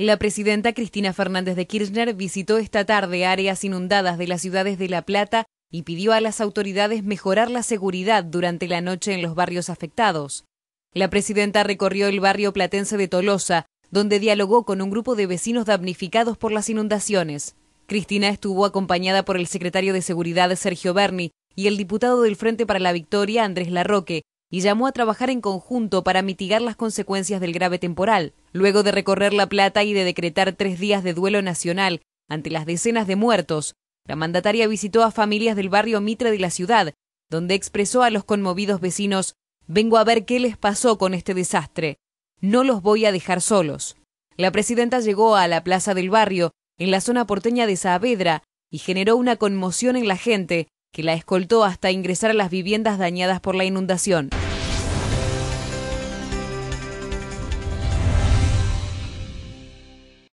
La presidenta Cristina Fernández de Kirchner visitó esta tarde áreas inundadas de las ciudades de La Plata y pidió a las autoridades mejorar la seguridad durante la noche en los barrios afectados. La presidenta recorrió el barrio platense de Tolosa, donde dialogó con un grupo de vecinos damnificados por las inundaciones. Cristina estuvo acompañada por el secretario de Seguridad Sergio Berni y el diputado del Frente para la Victoria Andrés Larroque, y llamó a trabajar en conjunto para mitigar las consecuencias del grave temporal, luego de recorrer La Plata y de decretar tres días de duelo nacional ante las decenas de muertos. La mandataria visitó a familias del barrio Mitre de la ciudad, donde expresó a los conmovidos vecinos, vengo a ver qué les pasó con este desastre. No los voy a dejar solos. La presidenta llegó a la plaza del barrio, en la zona porteña de Saavedra, y generó una conmoción en la gente, que la escoltó hasta ingresar a las viviendas dañadas por la inundación.